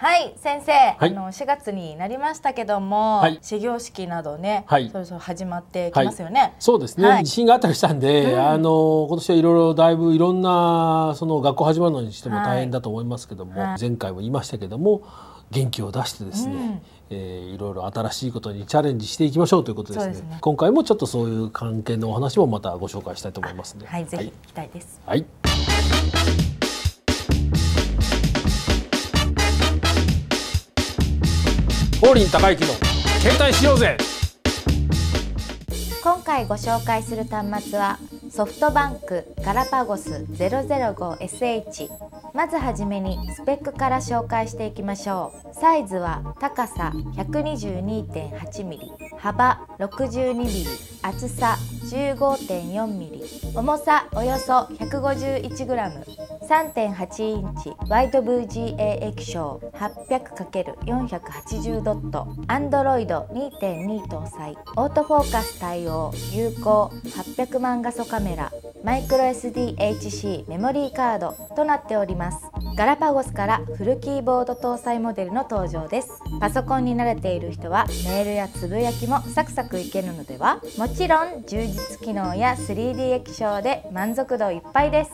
はい先生、はい、あの4月になりましたけども、はい、始業式などね、はい、そろそろ始まってきますよね、そうですね、地震があったりしたんで、うん、あの今年はいろいろだいぶいろんなその学校始まるのにしても大変だと思いますけども、前回も言いましたけども元気を出してですね、うんえー、いろいろ新しいことにチャレンジしていきましょうということですね、ね、今回もちょっとそういう関係のお話もまたご紹介したいと思いますねはい、はい、ぜひ期待ですはい王林高之の携帯しようぜ今回ご紹介する端末はソフトバンクガラパゴス 005SH まずはじめにスペックから紹介していきましょうサイズは高さ 122.8mm 幅 62mm 厚さ 15.4mm 重さおよそ 151g3.8 インチワイド VGA 液晶 800×480 ドット Android 2.2搭載オートフォーカス対応有効800万画素カメラメラマイクロ SDHC メモリーカードとなっておりますガラパゴスからフルキーボード搭載モデルの登場ですパソコンに慣れている人はメールやつぶやきもサクサクいけるのではもちろん充実機能や 3D 液晶で満足度いっぱいです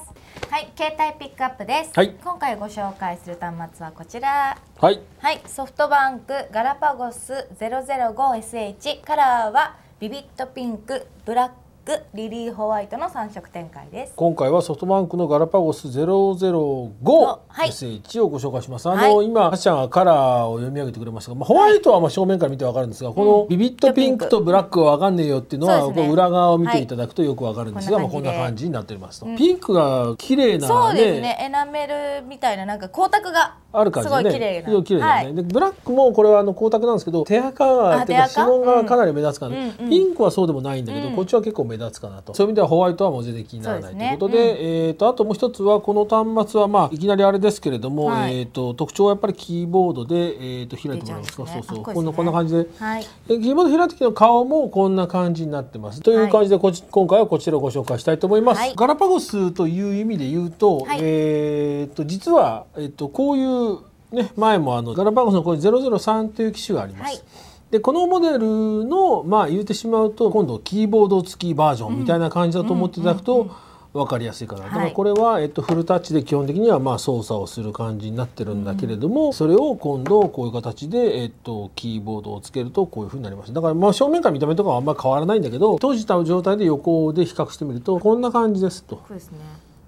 はい、携帯ピックアップです、はい、今回ご紹介する端末はこちらはい、はい、ソフトバンクガラパゴス 005SH カラーはビビットピンクブラッククリリー・ホワイトの三色展開です今回はソフトバンクのガラパゴスゼロ005 s 一をご紹介します、はい、あの、今あちゃんがカラーを読み上げてくれましたが、まあ、ホワイトはまあ正面から見てわかるんですが、はい、このビビットピンクとブラックはわかんねえよっていうのは、うんね、裏側を見ていただくとよくわかるんですが、はい、こんな感じになっておりますと、うん、ピンクが綺麗な、ね、そうですねエナメルみたいななんか光沢がある感じね。すごい綺麗な。綺麗だね、はい、でブラックもこれはあの光沢なんですけど手垢がっていうか指紋がかなり目立つから、うん、ピンクはそうでもないんだけど、うん、こっちは結構目立つかなと。そういう意味ではホワイトはもう全然気にならない、ということで、うん、えっ、ー、とあともう一つはこの端末はまあいきなりあれですけれども、はい、えっ、ー、と特徴はやっぱりキーボードでえっ、ー、と開いてもらいますか。そうそう。こんなこんな感じで。はい、キーボード開いての顔もこんな感じになってます。という感じでこち、はい、今回はこちらをご紹介したいと思います。ガラパゴスという意味で言うと、えっ、と実はえっ、とこういうね、前もあのガラパゴスのこれ003という機種があります。はいでこのモデルのまあ言てしまうと今度キーボード付きバージョンみたいな感じだと思っていただくと分かりやすいかな、うんうんうん、だからこれはえっとフルタッチで基本的にはまあ操作をする感じになってるんだけれども、それを今度こういう形でえっとキーボードをつけるとこういうふうになりますだからまあ正面から見た目とかはあんまり変わらないんだけど閉じた状態で横で比較してみるとこんな感じですと。そうですね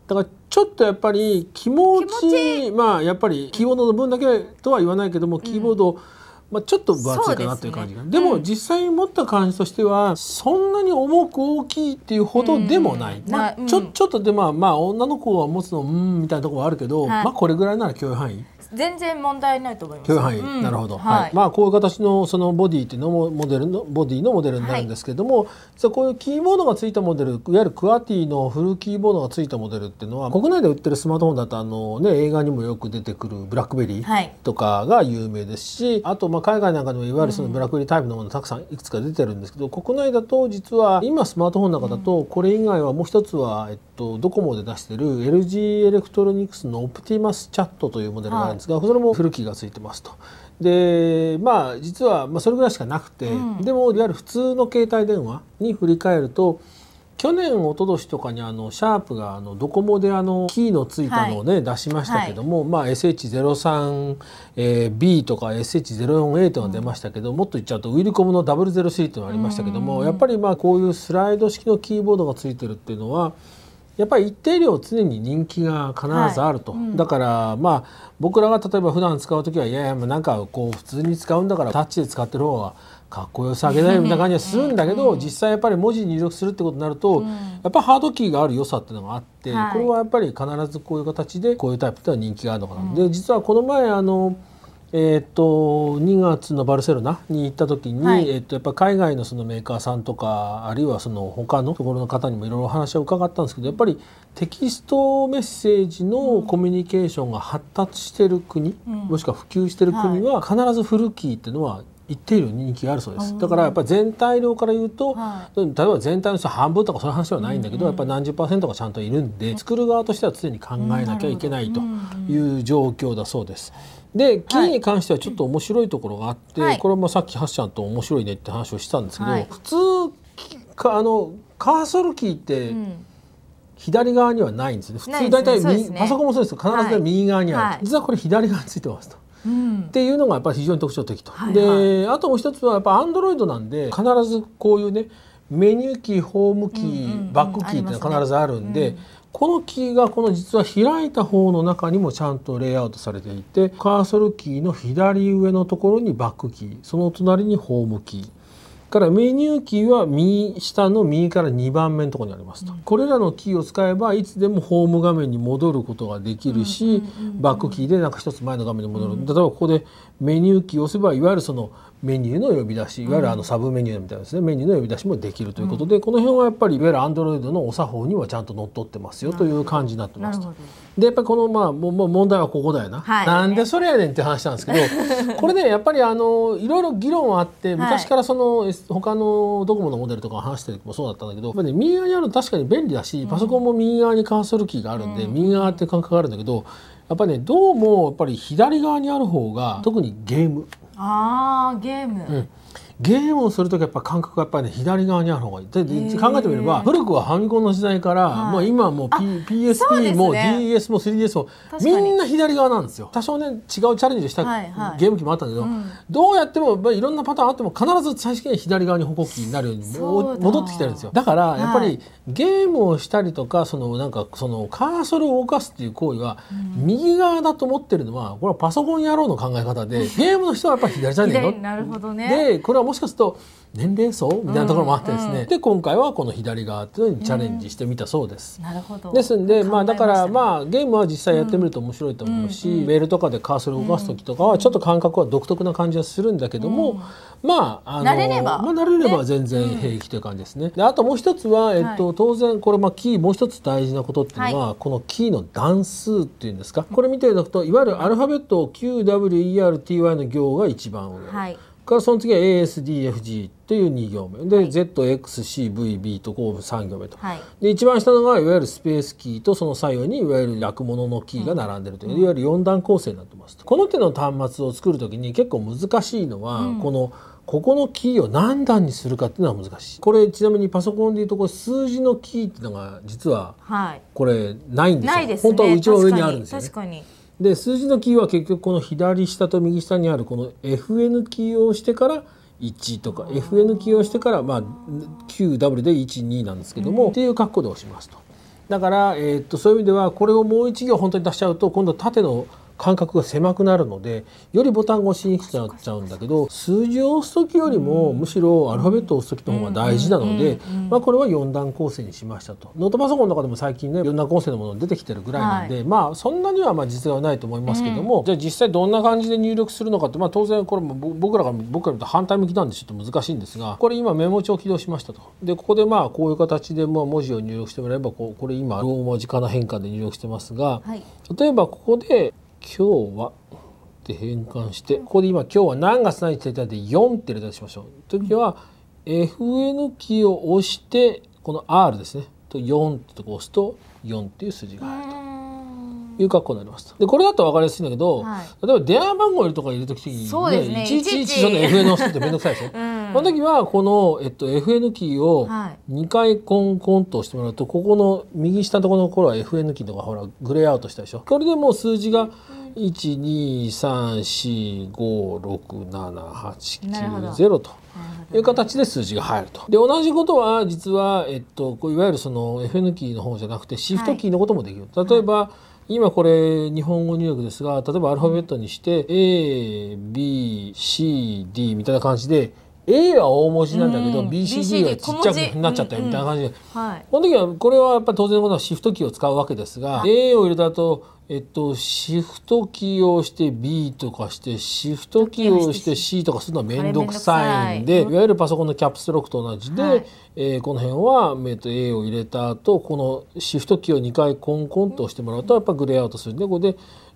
だからちょっとやっぱり気持ちまあやっぱりキーボードの分だけとは言わないけども、キーボード、まあ、ちょっと分厚いかなという感じで、ね,、でも実際に持った感じとしては、そんなに重く大きいっていうほどでもない、うん、まあ、ちょちょっとでまあまあ女の子は持つのうんみたいなところはあるけど、はい、まあこれぐらいなら許容範囲。全然問題ないと思います。はい、うん、なるほど、はい、はい、まあこういう形のそのボディっていうのもモデルのボディのモデルになるんですけれども、はい、こういうキーボードが付いたモデル、いわゆるクアティのフルキーボードが付いたモデルっていうのは国内で売ってるスマートフォンだとあのね映画にもよく出てくるブラックベリーとかが有名ですし、はい、あとまあ海外なんかでもいわゆるそのブラックベリータイプのものたくさんいくつか出てるんですけど、国内だと実は今スマートフォンの中だとこれ以外はもう一つはえっととドコモで出してる LG エレクトロニクスのオプティマスチャットというモデルがあるんですが、はい、それも古きがついてますと。でまあ実はまあそれぐらいしかなくて、うん、でもいわゆる普通の携帯電話に振り返ると去年一昨年とかにあのシャープがあのドコモであのキーのついたのをね、はい、出しましたけども、はい、まあ SH03B とか SH04A というのが出ましたけど、うん、もっと言っちゃうとウィルコムの003というのがありましたけども、うん、やっぱりまあこういうスライド式のキーボードがついてるっていうのは。やっぱり一定量常に人気が必ずあると、はいうん、だからまあ僕らが例えば普段使う時はいやいやなんかこう普通に使うんだからタッチで使ってる方がかっこよさげないみたいな感じはするんだけど、うん、実際やっぱり文字入力するってことになると、うん、やっぱハードキーがある良さっていうのがあって、はい、これはやっぱり必ずこういう形でこういうタイプってのは人気があるのかな。で実はこの前あのえーと、2月のバルセロナに行った時に、はい、えーと、やっぱ海外のそのメーカーさんとかあるいはその他のところの方にもいろいろお話を伺ったんですけどやっぱりテキストメッセージのコミュニケーションが発達してる国、うん、もしくは普及してる国は、必ずフルキーっていうのは一定量人気あるそうです。だからやっぱり全体量から言うと、はい、例えば全体の人半分とかそういう話ではないんだけど、うんうん、やっぱり何十パーセントがちゃんといるんで、作る側としては常に考えなきゃいけないという状況だそうです。うんでーに関してはちょっと面白いところがあって、はい、これもさっきハッシャンと面白いねって話をしたんですけど、はい、普通かあのカーソルキーって、左側にはないんですね。普通大体、ね、パソコンもそうですけど必ず右側にある、はい、実はこれ左側についてますと。うん、っていうのがやっぱり非常に特徴的と。はいはい、であともう一つはやっぱアンドロイドなんで必ずこういうねメニューキーホームキー、うんうんうん、バックキーっていうのは必ずあるんで。うんこのキーがこの実は開いた方の中にもちゃんとレイアウトされていてカーソルキーの左上のところにバックキーその隣にホームキーからメニューキーは右下の右から2番目のところにありますと、うん、これらのキーを使えばいつでもホーム画面に戻ることができるし、バックキーでなんか一つ前の画面に戻る、例えばここでメニューキーを押せばいわゆるその「メニューの呼び出しいわゆるあのサブメニューみたいですね、うん、メニューの呼び出しもできるということで、うん、この辺はやっぱりいわゆるアンドロイドのお作法にはちゃんと乗っ取ってますよという感じになってますでやっぱりこのまあもう問題はここだよな、はい、なんでそれやねんって話なんですけど これねやっぱりあのいろいろ議論はあって昔からその、は他のドコモのモデルとか話してる時もそうだったんだけど、ね、右側にあるの確かに便利だしパソコンも右側に関するルキーがあるんで、うん、右側って感覚があるんだけどやっぱりねどうもやっぱり左側にある方が特にゲームあーゲーム、うんゲームをする時やっぱ感覚がやっぱり、ね、左側にある方がいいで考えてみれば古くはファミコンの時代から、はい、もう今もう、P、PSP も DS も 3DS もみんな左側なんですよ多少ね違うチャレンジした、はいはい、ゲーム機もあったんだけど、うん、どうやってもまあ、いろんなパターンあっても必ず最終的に左側に歩行器になるように戻ってきてるんですよだからやっぱり、はい、ゲームをしたりとかそのなんかそのカーソルを動かすっていう行為は、うん、右側だと思ってるのはこれはパソコン野郎の考え方で ゲームの人はやっぱり左じゃねえのなるほどねでこれはもしかすると年齢層みたいなところもあってですね、うんうん、で今回はこの左側というのにチャレンジしてみたそうです。なるほどですんで、ね、まあ、だからまあゲームは実際やってみると面白いと思うし、うんうん、メールとかでカーソルを動かす時とかはちょっと感覚は独特な感じはするんだけども、まああの慣れれば、まあ、慣れれば全然平気という感じですね。であともう一つは、えっと、はい、当然これまあキーもう一つ大事なことっていうのは、はい、このキーの段数っていうんですかこれ見ていただくといわゆるアルファベット QWERTY の行が一番上。はいからその次は ASDFG という2行目で、はい、ZXCVB とこう3行目と、はい、で一番下のがいわゆるスペースキーとその左右にいわゆる落物のキーが並んでるという、うん、いわゆる4段構成になってます、この手の端末を作る時に結構難しいのは、うん、このここのキーを何段にするかっていうのは難しいこれちなみにパソコンでいうとこ数字のキーっていうのが実はこれないんですよ、はい、すね、本当は一番上にあるんですよ、ね、確かにで数字のキーは結局この左下と右下にあるこの FN キーを押してから1とか FN キーを押してからまあ QW で12なんですけども、っていう括弧で押しますと。だから、えっとそういう意味ではこれをもう1行本当に出しちゃうと今度縦の間隔が狭くなるのでよりボタンが押しにくくなっちゃうんだけど数字を押す時よりもむしろアルファベットを押す時の方が大事なので、まあ、これは4段構成にしましたとノートパソコンの中でも最近ね4段構成のもの出てきてるぐらいなんで、まあそんなにはまあ実はないと思いますけども、じゃあ実際どんな感じで入力するのかって、まあ、当然これも僕らが僕ら見ると反対向きなんでちょっと難しいんですがこれ今メモ帳を起動しましたと。でここでまあこういう形でまあ文字を入力してもらえばこうこれ今ローマ字化な変化で入力してますが、はい、例えばここで今日はって変換してここで今今日は何月何日って言ったで4ってた打しましょう時は FN キーを押してこの R ですねと4ってとこを押すと4っていう数字が入ると。いう格好になりますでこれだと分かりやすいんだけど、はい、例えば電話番号入れとか入れときに、ねね、いちいちいちっと FN を押すって面倒くさいでしょ、うん、この時はこの、えっと、FN キーを2回コンコンと押してもらうとここの右下のところの頃は FN キーとかほらグレーアウトしたでしょこれでもう数字が、1 2 3 4 5 6 7 8 9 0という形で数字が入ると。で同じことは実は、えっと、いわゆるその FN キーの方じゃなくてシフトキーのこともできる。はい、例えば、はい今これ日本語入力ですが例えばアルファベットにして ABCD みたいな感じで A は大文字なんだけど、BCD はちっちゃくなっちゃったよみたいな感じで、この時はこれはやっぱり当然のことはシフトキーを使うわけですが A を入れた後、えっと、シフトキーをして B とかしてシフトキーをして C とかするのは面倒くさいんでいわゆるパソコンのキャップスロックと同じで、はい、えー、この辺は、えっと、A を入れた後このシフトキーを2回コンコンと押してもらうとやっぱグレーアウトするんでここで。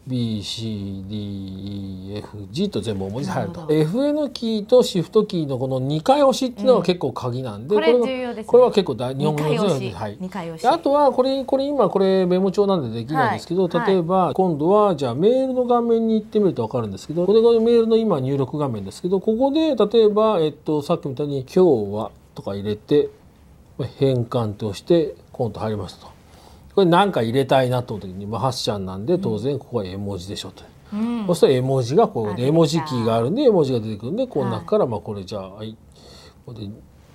BCDEFG と全部文字入ると FN キーとシフトキーのこの2回押しっていうのが結構鍵なんで、うん、これ重要です、ね、これは結構大日本語の強い、はい、あとはこれこれ今これメモ帳なんでできないんですけど、はい、例えば今度はじゃあメールの画面に行ってみると分かるんですけどこれがメールの今入力画面ですけどここで例えば、えっと、さっきみたいに「今日は」とか入れて変換としてコント入りますと。これ何か入れたいなと思った時に、まあ、ハッシャンなんで当然ここは絵文字でしょと。うん、そしたら絵文字がこう絵文字キーがあるんで絵文字が出てくるんでこの中からまあこれじゃあ、はい、こで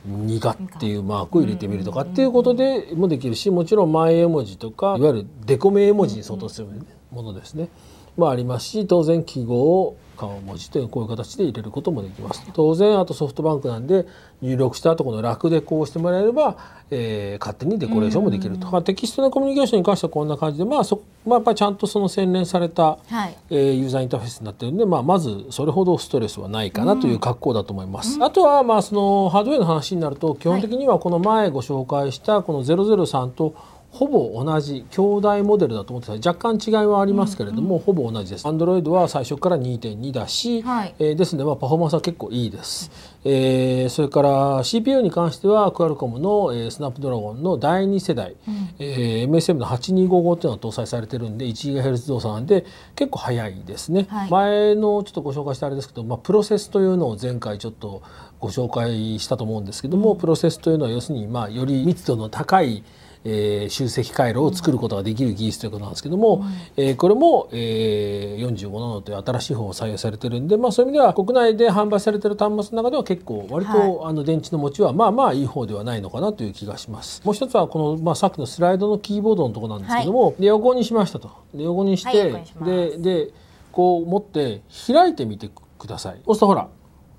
にがっていうマークを入れてみるとかっていうことでもできるしもちろん前絵文字とかいわゆるデコめ絵文字に相当するものですね、まあ、ありますし当然記号顔文字というこういう形で入れることもできます当然あとソフトバンクなんで入力した後この楽でこうしてもらえれば、えー、勝手にデコレーションもできるとか、うテキストのコミュニケーションに関してはこんな感じで、まあそまあ、やっぱりちゃんとその洗練された、はい、えー、ユーザーインターフェースになってるんで、まあ、まずそれほどストレスはないかなという格好だと思います。あとはまあそのハードウェアの話になると基本的にはこの前ご紹介したこの003と、はいほぼ同じ兄弟モデルだと思ってた若干違いはありますけれども、うんうん、ほぼ同じです Android は最初から2.2だし、はい、えー、ですので、まあ、パフォーマンスは結構いいです、えー、それから CPU に関してはクアルコムの、えー、スナップドラゴンの第2世代、うん、えー、MSM の8255っていうのが搭載されてるんで 1GHz 動作なんで結構早いですね、はい、前のちょっとご紹介したあれですけど、まあ、プロセスというのを前回ちょっとご紹介したと思うんですけども、うん、プロセスというのは要するに、まあ、より密度の高い、えー、集積回路を作ることができる技術ということなんですけども、えー、これも、えー、45ナノという新しい方を採用されてるんで、まあ、そういう意味では国内で販売されてる端末の中では結構割と、はい、あの電池の持ちはまあまあいい方ではないのかなという気がします。もう一つはこの、まあ、さっきのスライドのキーボードのとこなんですけども、はい、で横にしましたと。で横にして、はい、しででこう持って開いてみてください。押すとほら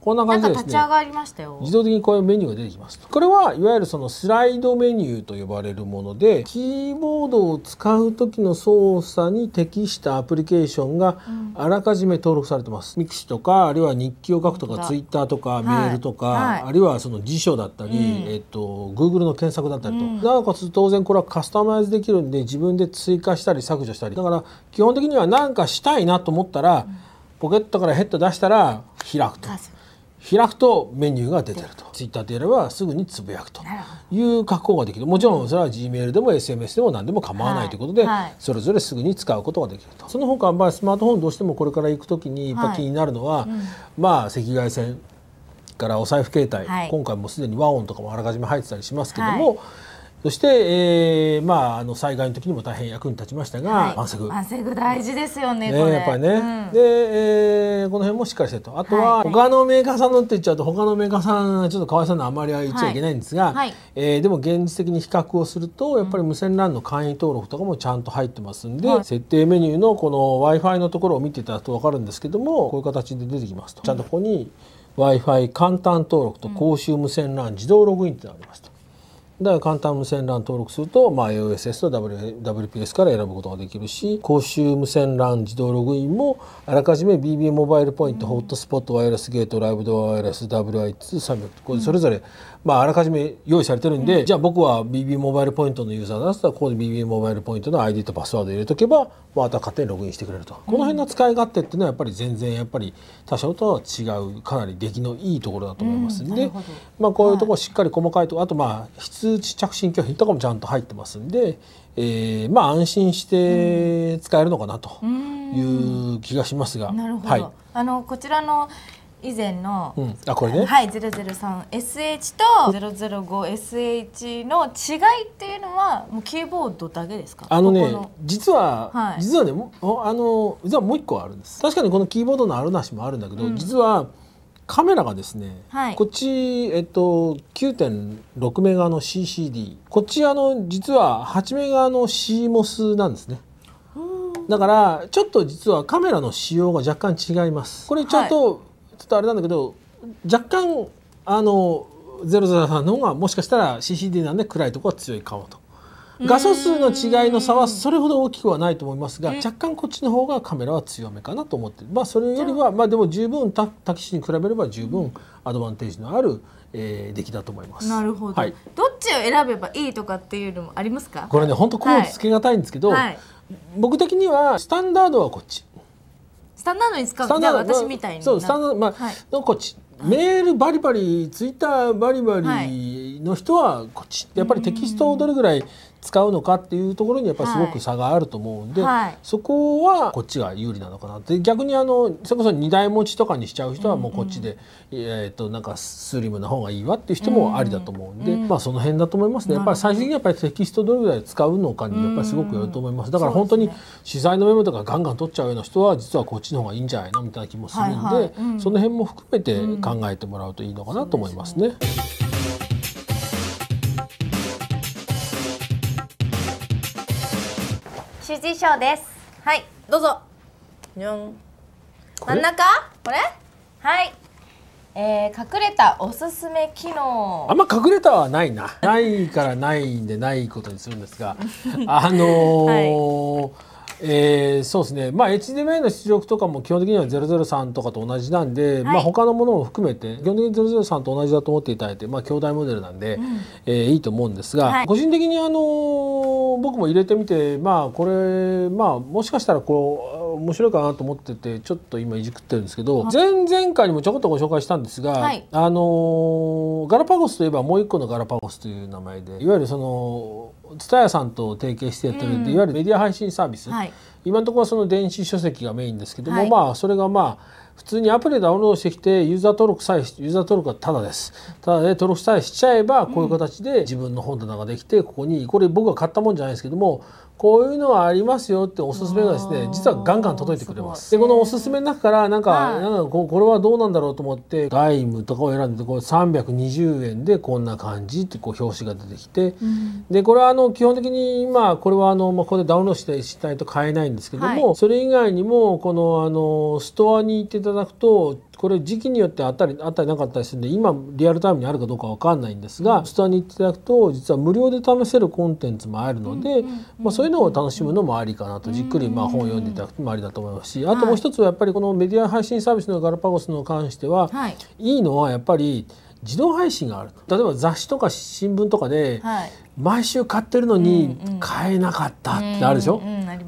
こんな感じで、ね、立ち上がりましたよ自動的にこういうメニューが出てきますこれはいわゆるそのスライドメニューと呼ばれるものでキーボードを使う時の操作に適したアプリケーションがあらかじめ登録されてます、うん、ミクシとかあるいは日記を書くとかツイッターとかメールとか、はいあるいはその辞書だったり、うん、えっと Google の検索だったりと、うん、なおかつ当然これはカスタマイズできるんで自分で追加したり削除したりだから基本的には何かしたいなと思ったら、ポケットからヘッド出したら開くと。開くとメニューが出てるとツイッターでやればすぐにつぶやくという格好ができるもちろんそれは G メールでも SMS でも何でも構わないということで、はいはい、それぞれすぐに使うことができるとその他、まあ、スマートフォンどうしてもこれから行く時にやっぱ気になるのは、はいうん、まあ赤外線からお財布携帯、今回もすでに和音とかもあらかじめ入ってたりしますけども。そして、えー、まああの災害の時にも大変役に立ちましたが、はい、晩酌大事ですよね、ね、やっぱりね、うん、で、えー、この辺もしっかりしてとあとは、はい、他のメーカーさんのって言っちゃうと他のメーカーさんちょっとかわいそうなあまりは言っちゃいけないんですが、はい、えー、でも現実的に比較をするとやっぱり無線 LAN の簡易登録とかもちゃんと入ってますんで、はい、設定メニューのこの w i f i のところを見ていただくと分かるんですけどもこういう形で出てきますと、うん、ちゃんとここに w i f i 簡単登録と公衆無線 LAN 自動ログインってありますと。だから簡単無線 LAN 登録すると、まあ、AOSS と WPS から選ぶことができるし公衆無線 LAN 自動ログインもあらかじめ BB モバイルポイントホットスポットワイヤレスゲートライブドアワイヤレス WI2300 これそれぞれまあ、あらかじめ用意されてるんで、うん、じゃあ僕は BB モバイルポイントのユーザーだったらここで BB モバイルポイントの ID とパスワード入れとけばまた勝手にログインしてくれると、この辺の使い勝手っていうのはやっぱり全然やっぱり他社とは違うかなり出来のいいところだと思いますんで、うん、まあ、こういうところしっかり細かいとこ、はい、あとまあ非通知着信拒否とかもちゃんと入ってますんで、えー、まあ安心して使えるのかなという気がしますが。うん、なるほど、はいあのこちらの以前の、うん、あこれねはい 003SH と 005SH の違いっていうのはもうキーボードだけですかあのね実は、はい、実はねあの実はもう一個あるんです確かにこのキーボードのあるなしもあるんだけど、うん、実はカメラがですね、はい、こっち、えっと、9.6メガの CCD こっちあの実は8メガの CMOS なんですね。だからちょっと実はカメラの仕様が若干違いますこれちゃんとちょっとあれなんだけど若干あの003の方がもしかしたら CCD なんで暗いとこは強いかもと。画素数の違いの差はそれほど大きくはないと思いますが若干こっちの方がカメラは強めかなと思ってまあそれよりはまあでも十分タキシに比べれば十分アドバンテージのある、えー、出来だと思います。なるほど、はい、どっちを選べばいいとかっていうのもありますかこれね本当こうつけがたいんですけど、はいはい、僕的にはスタンダードはこっち。タンダードに使う私みたいに、まあ、そうスタンダードまあ、はい、ちメールバリバリツイッターバリバリの人はこっちやっぱりテキストをどれぐらい使うのかっていうところにやっぱりすごく差があると思うんで、はい、そこはこっちが有利なのかなって逆にあのそれこそ2台持ちとかにしちゃう人はもうこっちで、うんうん、えー、となんかスリムな方がいいわっていう人もありだと思うんで、うんまあ、その辺だと思いますねやっぱり最終的にやっぱりテキストどれぐらい使うのかにやっぱりすごくよると思います、だから本当に取材のメモとかガンガン取っちゃうような人は実はこっちの方がいいんじゃないのみたいな気もするんで、はいはいうん、その辺も含めて考えてもらうといいのかなと思いますね。うん主事賞ですはいどうぞにゃん真ん中これはいえー、隠れたおすすめ機能あんま隠れたはないなないからないんでないことにするんですが あのーはいえー、そうですね、まあ、HDMI の出力とかも基本的には003とかと同じなんで、はいまあ、他のものも含めて基本的に003と同じだと思っていただいて、まあ、兄弟モデルなんで、うん、えー、いいと思うんですが、はい、個人的に、あのー、僕も入れてみて、まあ、これ、まあ、もしかしたらこう面白いかなと思っててちょっと今いじくってるんですけど前々回にもちょこっとご紹介したんですが、はい、あのガラパゴスといえばもう一個のガラパゴスという名前でいわゆるその蔦屋さんと提携してやってる、うん、いわゆるメディア配信サービス、はい、今のところその電子書籍がメインですけども、はい、まあそれがまあ普通にアプリでダウンロードしてきてユーザー登録さえユーザー登録はただですただで登録さえしちゃえばこういう形で自分の本棚ができてここにこれ僕が買ったもんじゃないですけどもこういうのはありますよっておすすめがですね実はガンガン届いてくれますでこのおすすめの中からなんかはい、なんかこれはどうなんだろうと思って外務とかを選んでこれ320円でこんな感じってこう表紙が出てきて、うん、でこれはあの基本的に今これはあの、まあ、ここでダウンロードしてしないと買えないんですけども、はい、それ以外にもこのあのストアに行っていただくとこれ時期によってあったりあったりなかったりするんで今リアルタイムにあるかどうか分かんないんですが、うん、スタに行っていただくと実は無料で試せるコンテンツもあるので、まそういうのを楽しむのもありかなと、じっくりまあ本を読んでいただくのもありだと思いますしあともう一つはやっぱりこのメディア配信サービスのガラパゴスの関しては、はい、いいのはやっぱり自動配信がある例えば雑誌とか新聞とかで、はい毎週買ってるのに買えなかったってあるでしょ、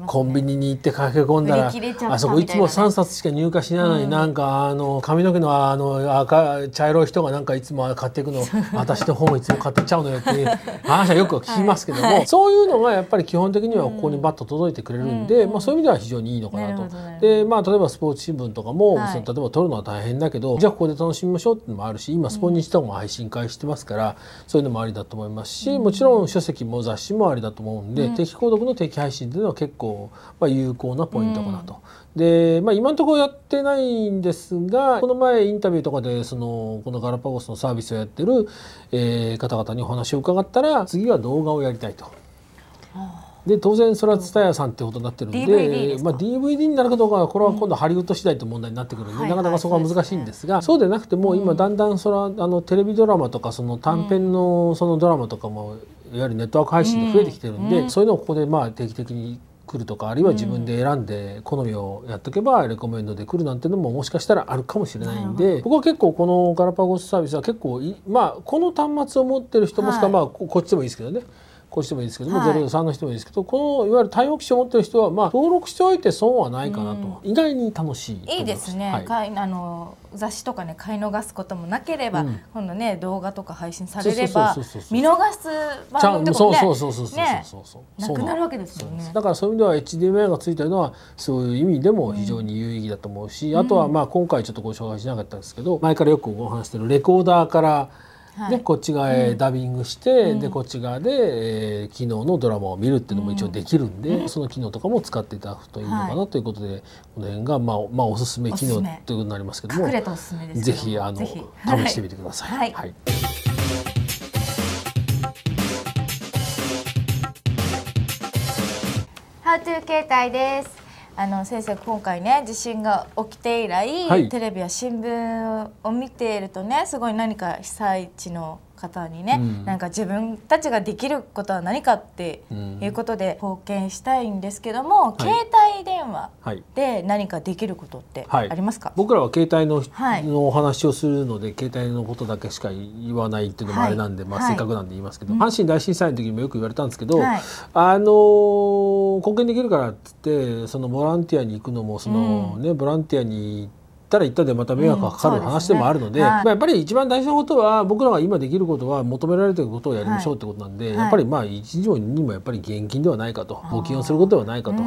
コンビニに行って駆け込んだらあそこいつも3冊しか入荷しないのに、なんかあの髪の毛のあの赤茶色い人がなんかいつも買っていくの私の本いつも買ってちゃうのよって 話はよく聞きますけども、そういうのがやっぱり基本的にはここにバッと届いてくれるんで、まあ、そういう意味では非常にいいのかなと。でまあ、例えばスポーツ新聞とかも、例えば撮るのは大変だけどじゃあここで楽しみましょうっていうのもあるし今スポニチとかも配信会してますから、そういうのもありだと思いますしもちろんん書籍も雑誌もありだと思うんで、定期購読の定期配信というのは結構、まあ、有効なポイントかなと。で、まあ、今のところやってないんですがこの前インタビューとかでそのこのガラパゴスのサービスをやってる、えー、方々にお話を伺ったら次は動画をやりたいと。で当然それは蔦屋さんってことになってるんで DVD, でまあ、DVD になるかどうかはこれは今度ハリウッド次第とて問題になってくるんで、うん、なかなかそこは難しいんですが、はいはい、そうでなくても今だんだんそれはあのテレビドラマとかその短編のそのドラマとかもいわゆるネットワーク配信で増えてきてるんで、うん、そういうのをここでまあ定期的に来るとかあるいは自分で選んで好みをやっとけばレコメンドで来るなんてのももしかしたらあるかもしれないんで僕は結構このガラパゴスサービスは結構まあこの端末を持ってる人もしかまあこっちでもいいですけどねこうしてもいいですけども、はい、0.3の人もいいですけどこのいわゆる対応機種を持ってる人は、まあ、登録しておいて損はないかなと、意外に楽しいいいですね、はい、かいあの雑誌とかね買い逃すこともなければ、うん、今度ね動画とか配信されれば見逃す番組とかもねそうそうそうそうそう、なくなるわけですよねだからそういう意味では HDMI がついてるのはそういう意味でも非常に有意義だと思うし、うん、あとはまあ今回ちょっとご紹介しなかったんですけど前からよくお話してるレコーダーからはい、でこっち側へダビングして、うん、でこっち側で、えー、昨日のドラマを見るっていうのも一応できるんで、うん、その機能とかも使っていただくといいのかなということで、はい、この辺が、まあ、まあおすすめ機能ということになりますけどもぜひあの試してみてください。はい、はいハウトゥーですあの先生今回ね地震が起きて以来、はい、テレビや新聞を見ているとねすごい何か被災地の方にね、うん、なんか自分たちができることは何かっていうことで貢献したいんですけども、うん、携帯電話で何かできることってありますか、はい僕らは携帯の,、のお話をするので携帯のことだけしか言わないっていうのもあれなんで、まあ、せっかくなんで言いますけど、阪神大震災の時にもよく言われたんですけど、あのー、貢献できるからっつってそのボランティアに行くのもその、ねボランティアに行って。ったら行ったでまた迷惑がかかる話でもあるのでうんでねはい、まあ、やっぱり一番大事なことは僕らが今できることは求められてることをやりましょうってことなんで、はい、やっぱりまあ一条にもやっぱり現金ではないかと募金をすることではないかと。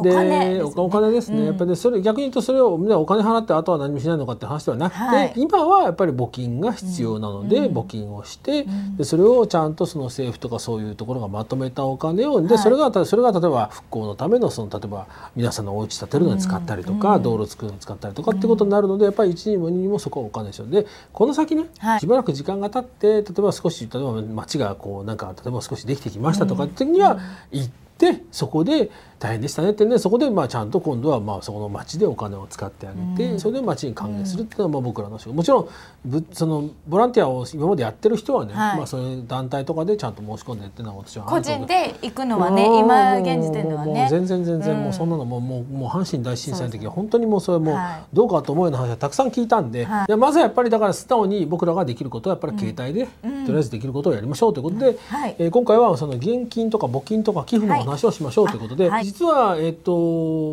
うん、でお金ですね、やっぱり、それ逆に言うとそれを、ね、お金払ってあとは何もしないのかって話ではなくて、今はやっぱり募金が必要なので、募金をして、でそれをちゃんとその政府とかそういうところがまとめたお金をで、それがそれが例えば復興のためのその例えば皆さんのお家建てるのに使ったりとか、道路作るのに使ったりとかってことことになるのでやっぱり1にも2にもそこはお金でしょでこの先ね、はい、しばらく時間が経って例えば少し例えば街がこうなんか例えば少しできてきましたとかって時には行って、そこで大変でしたねってねそこでまあちゃんと今度はまあそこの町でお金を使ってあげて、うん、それで町に還元するっていうのはまあ僕らの仕事もちろんぶそのボランティアを今までやってる人はね、はい、まあそういう団体とかでちゃんと申し込んでっていうのは私は個人で行くのはね今現時点ではね全然全然、もうそんなのもうもうもう阪神大震災の時は本当にもうそれもうどうかと思うような話はたくさん聞いたんではい、でまずはやっぱりだから素直に僕らができることはやっぱり携帯で、うん、とりあえずできることをやりましょうということで、はい、えー、今回はその現金とか募金とか寄付の話をしましょうということで。実は、えっと、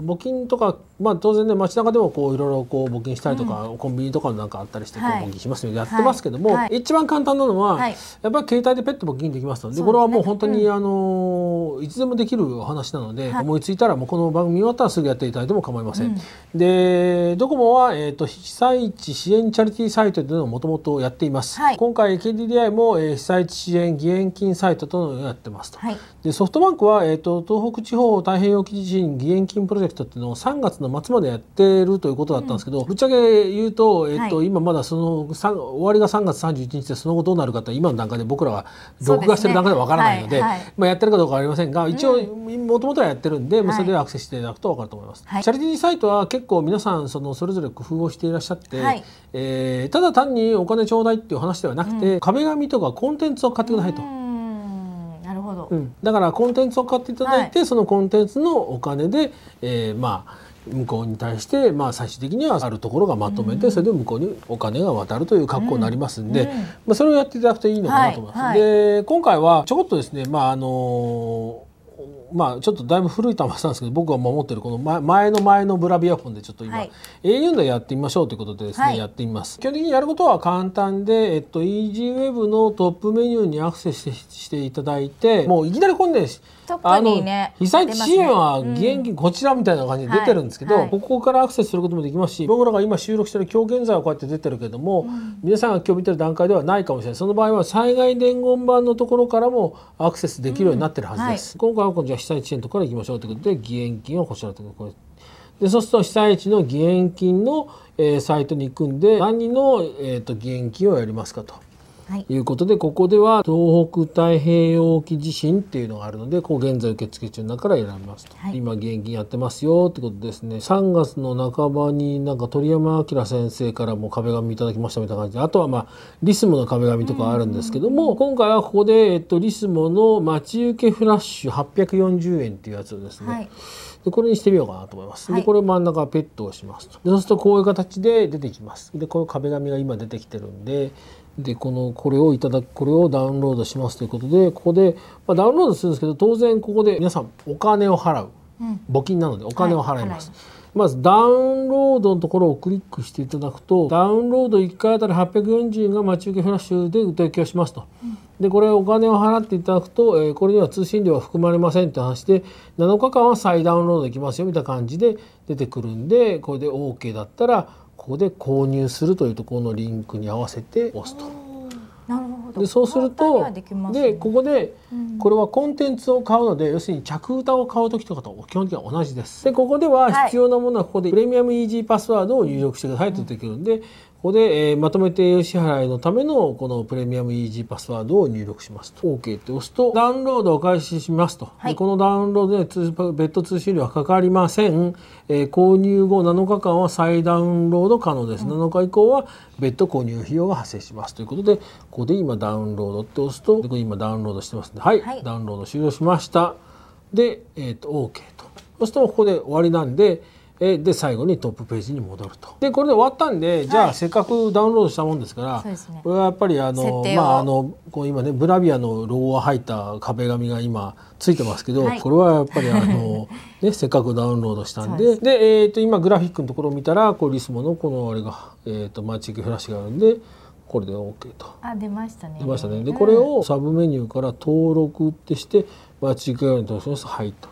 募金とかまあ、当然ね街中でもこういろいろこう募金したりとか、うん、コンビニとかなんかあったりしてこう募金しますのでやってますけども、はい一番簡単なのは、はい、やっぱり携帯でペット募金できますので、ね、これはもう本当に、うん、あのいつでもできる話なので、思いついたらもうこの番組終わったらすぐやっていただいても構いません。うん、でドコモは、えーと、被災地支援チャリティーサイトというのもともとやっています。今回 KDDI も、えー、被災地支援義援金サイトとのやってますと。でソフトバンクは、えーと、東北地方太平洋沖地震義援金プロジェクトっていうのを3月のの末までやってるということだったんですけど、うん、ぶっちゃけ言うと、えっと、はい、今まだその終わりが3月31日でその後どうなるかって今の段階で僕らは録画してる段階でわからないので、ねはいはい、まあ、やってるかどうかありませんが一応もともとはやってるんで、まあ、それでアクセスしていただくと分かると思います。チャリティーサイトは結構皆さんそのそれぞれ工夫をしていらっしゃって、はい、えー、ただ単にお金ちょうだいっていう話ではなくて、うん、壁紙とかコンテンツを買ってくださいと。うん、だからコンテンツを買っていただいて、はい、そのコンテンツのお金で、えー、まあ向こうに対して、まあ、最終的にはあるところがまとめて、それで向こうにお金が渡るという格好になりますんで、まあ、それをやっていただくといいのかなと思います。はいはい、で今回はちょっとですね、まああのまあ、ちょっとだいぶ古い末なんですけど僕が守ってるこの前の前のブラビアフォンでちょっと今、はい、au でやってみましょうということでですね、はい、やってみます基本的にやることは簡単で、えっと、EasyWeb のトップメニューにアクセスしていただいてもういきなりこれねあの被災地支援は現金こちらみたいな感じで出てるんですけど、ここからアクセスすることもできますし僕らが今収録してる今日現在はこうやって出てるけども、皆さんが今日見てる段階ではないかもしれないその場合は災害伝言版のところからもアクセスできるようになってるはずです。今回はこの被災地のところに行きましょうということで義援金をこちらということでそうすると被災地の義援金の、えー、サイトに行くんで何の、えーと義援金をやりますかと。いうことで、はい、ここでは東北太平洋沖地震っていうのがあるのでこう現在受付中の中から選びますと、はい、今現金やってますよってことですね3月の半ばになんか鳥山明先生からも壁紙いただきましたみたいな感じであとはまあリスモの壁紙とかあるんですけども、今回はここで、えっと、リスモの待ち受けフラッシュ840円っていうやつをですね、はいでこれにしてみようかなと思います。でこれ真ん中ペットをしますと。でそうするとこういう形で出てきます。でこういう壁紙が今出てきてるんででこのこれをいただくこれをダウンロードしますということでここで、まあ、ダウンロードするんですけど当然ここで皆さんお金を払う、うん、募金なのでお金を払います、はい、まずダウンロードのところをクリックしていただくとダウンロード1回あたり840円が待ち受けフラッシュでご提供しますと、うん、でこれお金を払っていただくと、えー、これには通信料は含まれませんって話で7日間は再ダウンロードできますよみたいな感じで出てくるんでこれで OK だったらここで購入するというところのリンクに合わせて押すと。なるほどでそうするとで、ね、ここで、これはコンテンツを買うので、うん、要するに着歌を買う時とかと基本的には同じです。でここでは必要なものはここで、プレミアム EG パスワードを入力してくださいと出てくるんで、うん、ここで、えー、まとめて支払いのためのこのプレミアム EG パスワードを入力しますと OK って押すとダウンロードを開始しますと、はい、このダウンロードで別途通信料はかかりません、えー、購入後7日間は再ダウンロード可能です、うん、7日以降は別途購入費用が発生しますということでここで今ダウンロードって押すと今ダウンロードしてますんで、はい、はい、ダウンロード終了しましたで、えーと、OK とそしてここで終わりなんでえで最後にトップページに戻るとでこれで終わったんでじゃあ、せっかくダウンロードしたもんですから、ね、これはやっぱりあの、まあ、あのこう今ねブラビアのロゴが入った壁紙が今ついてますけど、はい、これはやっぱりあの、ね、せっかくダウンロードしたんでで、えーと、今グラフィックのところを見たらこうリスモのこのあれが、えーと、マジックフラッシュがあるんで。これで OK とあ出ましたね出ましたねで、うん、これをサブメニューから登録ってしてマッチフグガイドの投資の入った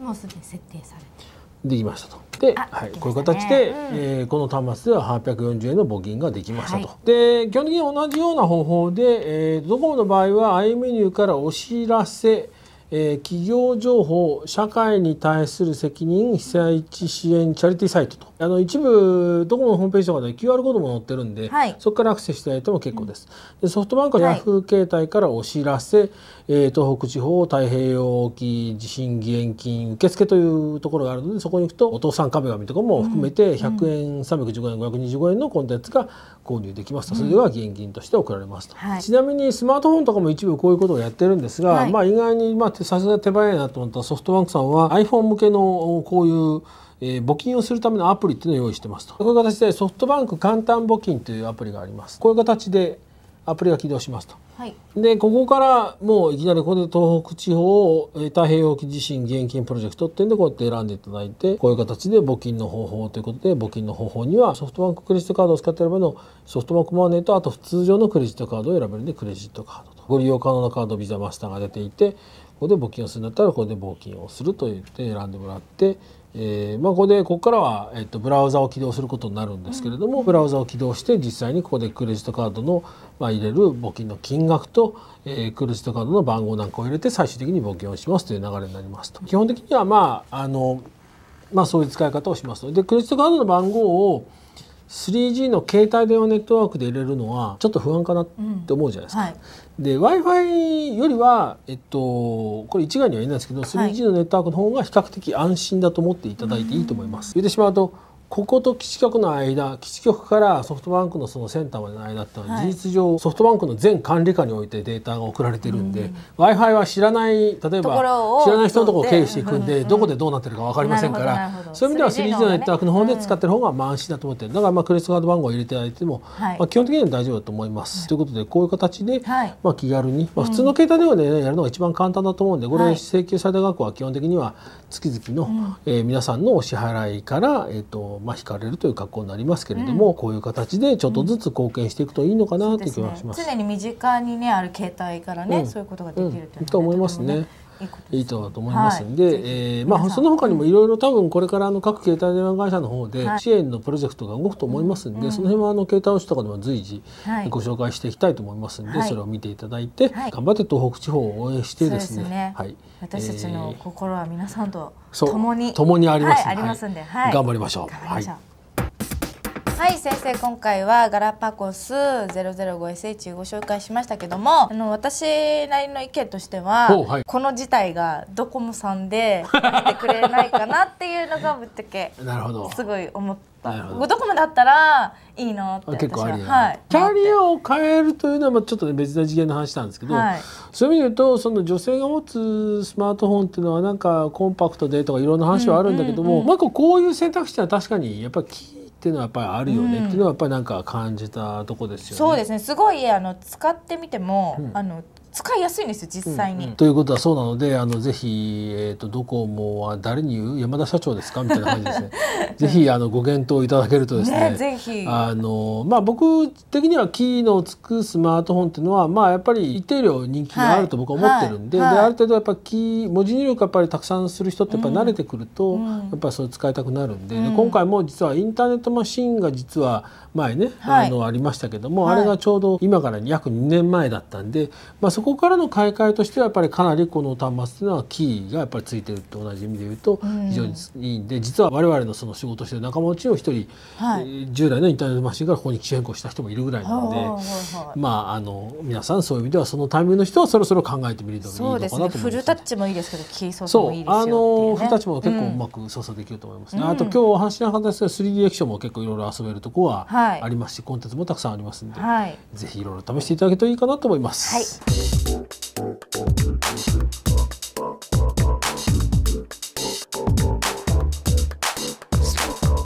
もうすでに設定されてできましたと。で、はい、こういう形で、うん、えー、この端末では840円の募金ができましたと。はい、で基本的に同じような方法で、えー、ドコモの場合は i メニューからお知らせえー、企業情報社会に対する責任被災地支援チャリティーサイトとあの一部ドコモのホームページとかで QR コードも載ってるんで、はい、そこからアクセスしていただいても結構です、うん、でソフトバンクは Yahoo 携帯からお知らせ、え東北地方太平洋沖地震義援金受付というところがあるのでそこに行くとお父さん壁紙とかも含めて100円、うん、315円525円のコンテンツが購入できますとそれが義援金として送られますと、はい、ちなみにスマートフォンとかも一部こういうことをやってるんですが、はい、まあ意外にまあさすが手早いなと思ったソフトバンクさんは iPhone 向けのこういうえ募金をするためのアプリっていうのを用意してますとこういう形でソフトバンク簡単募金というアプリがありますこういう形でアプリが起動しますとはい、でここからもういきなりここで東北地方を太平洋沖地震現金プロジェクトっていうんでこうやって選んでいただいてこういう形で募金の方法ということで募金の方法にはソフトバンククレジットカードを使っている場合のソフトバンクマネーとあと通常のクレジットカードを選べるんでクレジットカードとご利用可能なカードビザマスターが出ていてここで募金をするんだったらここで募金をすると言って選んでもらってえーまあ、ここでここからは、えっと、ブラウザを起動することになるんですけれども、ブラウザを起動して実際にここでクレジットカードの、まあ、入れる募金の金額と、えー、クレジットカードの番号なんかを入れて最終的に募金をしますという流れになりますと基本的には、まああのまあ、そういう使い方をしますでクレジットカードの番号を 3G の携帯電話ネットワークで入れるのはちょっと不安かなって思うじゃないですか、うんはい、で w i f i よりは、えっと、これ一概には言えないですけど 3G のネットワークの方が比較的安心だと思っていただいていいと思います。言ってしまうとここと基地局の間基地局からソフトバンクのそのセンターまでの間ってのは事実上、ソフトバンクの全管理下においてデータが送られてるんで、w i f i は知らない例えば知らない人のところを経由していくんで、どこでどうなってるか分かりませんから、そういう意味では 3G のネットワークの方で使ってる方がまあ安心だと思ってだからまあクレジットカード番号を入れていただいても、まあ、基本的には大丈夫だと思います。ということでこういう形で、まあ、気軽に、まあ、普通の携帯電話で、ね、やるのが一番簡単だと思うんでこれ請求された額は基本的には月々の、え皆さんのお支払いから、えっとまあ、惹かれるという格好になりますけれども、うん、こういう形でちょっとずつ貢献していくといいのかなという気はします,、うんすね。常に身近にねある携帯からね、そういうことができるというのは、ね、と思いますね。いいと思いますんで、はい、えー、まあ、その他にもいろいろ多分これからの各携帯電話会社の方で支援のプロジェクトが動くと思いますんで、はい、その辺はあの携帯人とかでも随時ご紹介していきたいと思いますんで、はい、それを見ていただいて、頑張って東北地方を応援してですね、ね、はい、私たちの心は皆さんと共に、えー、共にあります、はい、ありますんで、頑張りましょう。はいはい先生今回はガラパゴス 005SH をご紹介しましたけどもあの私なりの意見としては、はい、この事態がドコモさんでやってくれないかなっていうのがぶっちゃけ なるほどすごい思って。どドコモだったらいいなって結構あり、ね、はい、キャリアを変えるというのはちょっと別な次元の話なんですけど、はい、そういう意味で言うとその女性が持つスマートフォンっていうのはなんかコンパクトでとかいろんな話はあるんだけども、うんうんうん、まあこういう選択肢は確かにやっぱりっていうのはやっぱりあるよねっていうのはやっぱりなんか感じたとこですよね。そうですねすごいあの使ってみても、あの使いやすいんですよ実際に、うんうん、ということはそうなのであのぜひ、えーと、ドコモは誰に言う山田社長ですかみたいな感じですね ぜひあのご検討いただけるとですね、ね、ぜひあの、まあ、僕的にはキーのつくスマートフォンっていうのは、まあ、やっぱり一定量人気があると僕は思ってるんではいはい、である程度やっぱキ文字入力やっぱりたくさんする人ってやっぱ慣れてくると、うん、やっぱりそれ使いたくなるんでで、今回も実はインターネットマシンが実は前ね、はい、あのありましたけども、あれがちょうど今から約2年前だったんで、まあ、そこからの買い替えとしてはやっぱりかなりこの端末というのはキーがやっぱりついてるって同じ意味で言うと非常にいいんで、うん、実は我々のその仕事してる仲間うちの一人、はい、従来のインターネットマシンからここに機種変更した人もいるぐらいなので、まああの皆さんそういう意味ではそのタイミングの人はそろそろ考えてみるといいのかなと思います、ね。フルタッチもいいですけどキー操作もいあのフも結構うまく操作できると思いますね。うん、あと今日お話しなかったですけど 3D ョンも結構いろいろ遊べるとこはありますし、はい、コンテンツもたくさんありますんで、ぜひいろいろ試していただけるといいかなと思います。はい you